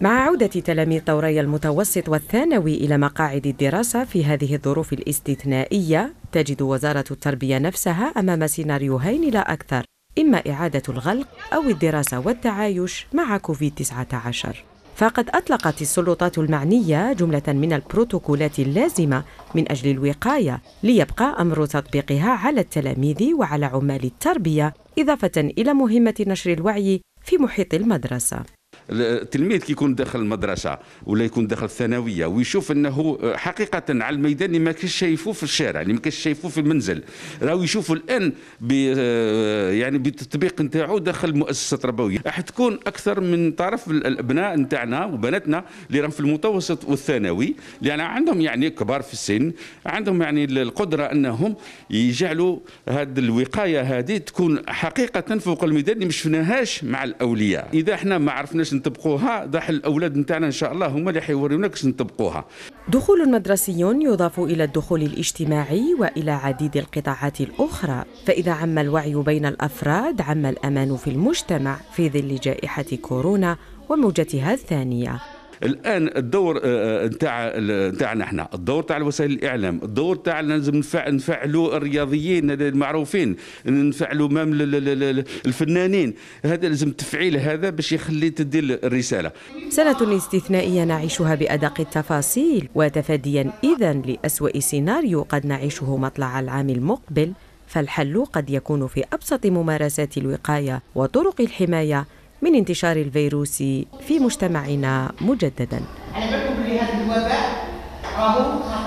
مع عودة تلاميذ دوري المتوسط والثانوي إلى مقاعد الدراسة في هذه الظروف الاستثنائية تجد وزارة التربية نفسها أمام سيناريوهين لا أكثر إما إعادة الغلق أو الدراسة والتعايش مع كوفيد-19 فقد أطلقت السلطات المعنية جملة من البروتوكولات اللازمة من أجل الوقاية ليبقى أمر تطبيقها على التلاميذ وعلى عمال التربية إضافة إلى مهمة نشر الوعي في محيط المدرسة التلميذ كيكون داخل المدرسه ولا يكون داخل الثانويه ويشوف انه حقيقه على الميدان اللي ما كانش شايفوه في الشارع اللي ما كانش شايفوه في المنزل راهو يشوفوا الان آه، يعني بالتطبيق نتاعو داخل المؤسسه التربويه راح تكون اكثر من طرف الابناء نتاعنا وبناتنا اللي راهم في المتوسط والثانوي لان عندهم يعني كبار في السن عندهم يعني القدره انهم يجعلوا هذه الوقايه هذه تكون حقيقه فوق الميدان اللي ما شفناهاش مع الاولياء اذا احنا ما عرفناش نطبقوها ضح الاولاد نتاعنا ان شاء الله هما اللي حيوريونا كيفاش نطبقوها دخول مدرسي يضاف الى الدخول الاجتماعي والى عديد القطاعات الاخرى فاذا عم الوعي بين الافراد عم الامان في المجتمع في ظل جائحه كورونا وموجتها الثانيه الان الدور آه، آه، نتاع نتاعنا احنا الدور تاع وسائل الاعلام الدور تاع لازم نفعلوا الرياضيين المعروفين نفعلوا مام الفنانين هذا لازم تفعيل هذا باش يخلي تدي الرساله سنه استثنائيه نعيشها بادق التفاصيل وتفاديا اذا لاسوا سيناريو قد نعيشه مطلع العام المقبل فالحل قد يكون في ابسط ممارسات الوقايه وطرق الحمايه من انتشار الفيروس في مجتمعنا مجددا على بالكم بهذا الوباء راهو